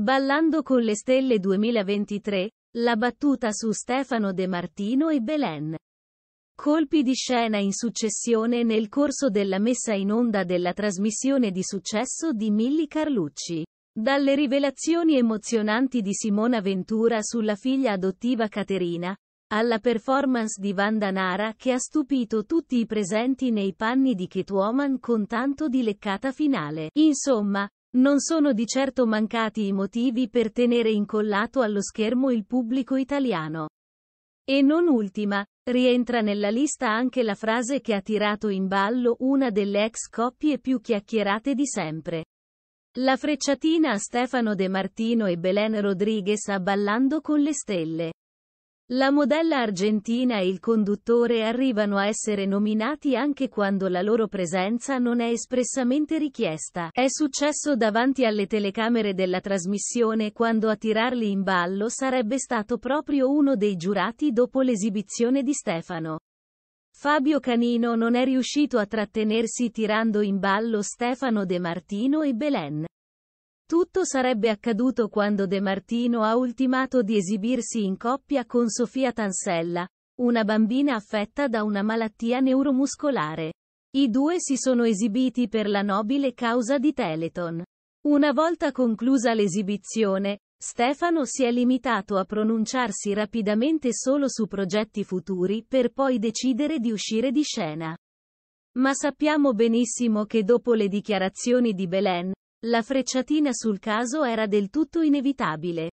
Ballando con le stelle 2023, la battuta su Stefano De Martino e Belen. Colpi di scena in successione nel corso della messa in onda della trasmissione di successo di Milli Carlucci. Dalle rivelazioni emozionanti di Simona Ventura sulla figlia adottiva Caterina, alla performance di Vanda Nara che ha stupito tutti i presenti nei panni di Catwoman con tanto di leccata finale. Insomma, non sono di certo mancati i motivi per tenere incollato allo schermo il pubblico italiano. E non ultima, rientra nella lista anche la frase che ha tirato in ballo una delle ex coppie più chiacchierate di sempre. La frecciatina a Stefano De Martino e Belen Rodriguez a Ballando con le stelle. La modella argentina e il conduttore arrivano a essere nominati anche quando la loro presenza non è espressamente richiesta. È successo davanti alle telecamere della trasmissione quando a tirarli in ballo sarebbe stato proprio uno dei giurati dopo l'esibizione di Stefano. Fabio Canino non è riuscito a trattenersi tirando in ballo Stefano De Martino e Belen. Tutto sarebbe accaduto quando De Martino ha ultimato di esibirsi in coppia con Sofia Tansella, una bambina affetta da una malattia neuromuscolare. I due si sono esibiti per la nobile causa di Teleton. Una volta conclusa l'esibizione, Stefano si è limitato a pronunciarsi rapidamente solo su progetti futuri per poi decidere di uscire di scena. Ma sappiamo benissimo che dopo le dichiarazioni di Belen, la frecciatina sul caso era del tutto inevitabile.